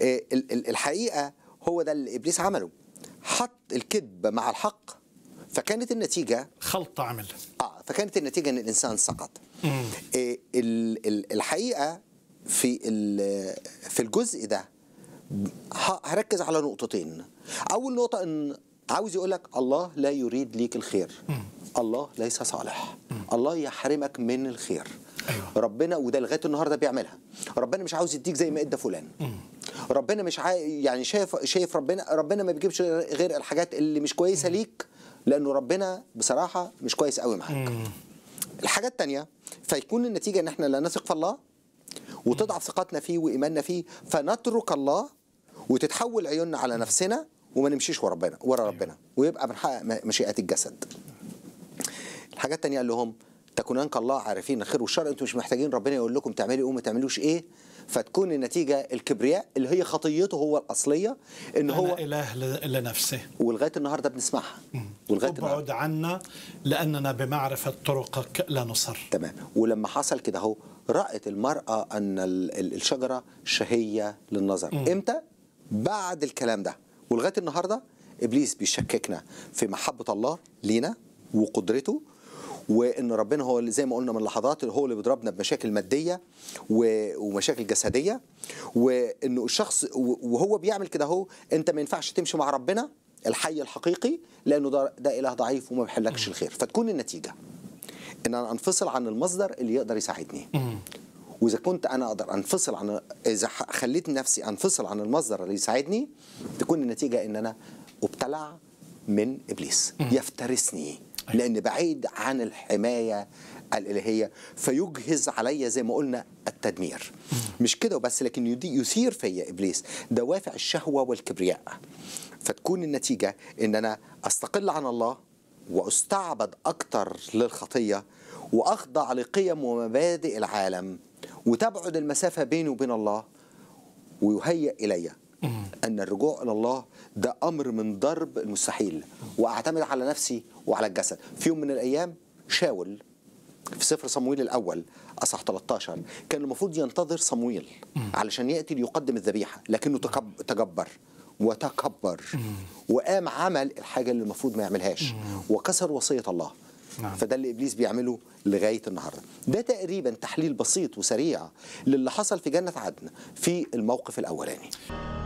آه، الحقيقه هو ده اللي ابليس عمله حط الكذب مع الحق فكانت النتيجه خلط عمل اه فكانت النتيجه ان الانسان سقط آه، الحقيقه في في الجزء ده هركز على نقطتين اول نقطه ان عاوز يقول لك الله لا يريد ليك الخير الله ليس صالح الله يحرمك من الخير أيوة. ربنا وده لغايه النهارده بيعملها ربنا مش عاوز يديك زي ما ادى فلان ربنا مش عاي... يعني شايف شايف ربنا ربنا ما بيجيبش غير الحاجات اللي مش كويسه ليك لانه ربنا بصراحه مش كويس قوي معاك الحاجه الثانيه فيكون النتيجه ان احنا لا نثق في الله وتضعف ثقتنا فيه وايماننا فيه فنترك الله وتتحول عيوننا على نفسنا وما نمشيش ورا ربنا ورا ربنا أيوه. ويبقى بنحقق مشيئات الجسد الحاجات الثانيه قال لهم تكونان كالله عارفين الخير والشر انتم مش محتاجين ربنا يقول لكم تعملوا ايه وما تعملوش ايه فتكون النتيجه الكبرياء اللي هي خطيته هو الاصليه ان هو اله لنفسه ولغايه النهارده بنسمعها ولغايه ابعد عنا لاننا بمعرفه طرقك لا نصر تمام ولما حصل كده اهو رأت المرأة أن الشجرة شهية للنظر مم. إمتى؟ بعد الكلام ده ولغاية النهاردة إبليس بيشككنا في محبة الله لينا وقدرته وان ربنا هو زي ما قلنا من لحظات هو اللي بيضربنا بمشاكل ماديه ومشاكل جسديه وانه الشخص وهو بيعمل كده اهو انت ما ينفعش تمشي مع ربنا الحي الحقيقي لانه ده, ده اله ضعيف وما بيحلكش الخير فتكون النتيجه ان انا انفصل عن المصدر اللي يقدر يساعدني واذا كنت انا اقدر انفصل عن اذا خليت نفسي انفصل عن المصدر اللي يساعدني تكون النتيجه ان انا ابتلع من ابليس يفترسني لان بعيد عن الحمايه الالهيه فيجهز عليا زي ما قلنا التدمير مش كده وبس لكن يثير فيا ابليس دوافع الشهوه والكبرياء فتكون النتيجه ان انا استقل عن الله واستعبد اكتر للخطيه واخضع لقيم ومبادئ العالم وتبعد المسافه بيني وبين الله ويهيئ الي أن الرجوع إلى الله ده أمر من ضرب المستحيل وأعتمد على نفسي وعلى الجسد في يوم من الأيام شاول في سفر صمويل الأول أصح 13 كان المفروض ينتظر صمويل علشان يأتي ليقدم الذبيحة لكنه تجبر وتكبر وقام عمل الحاجة اللي المفروض ما يعملهاش وكسر وصية الله نعم. فده اللي ابليس بيعمله لغايه النهارده ده تقريبا تحليل بسيط وسريع للي حصل في جنه عدن في الموقف الاولاني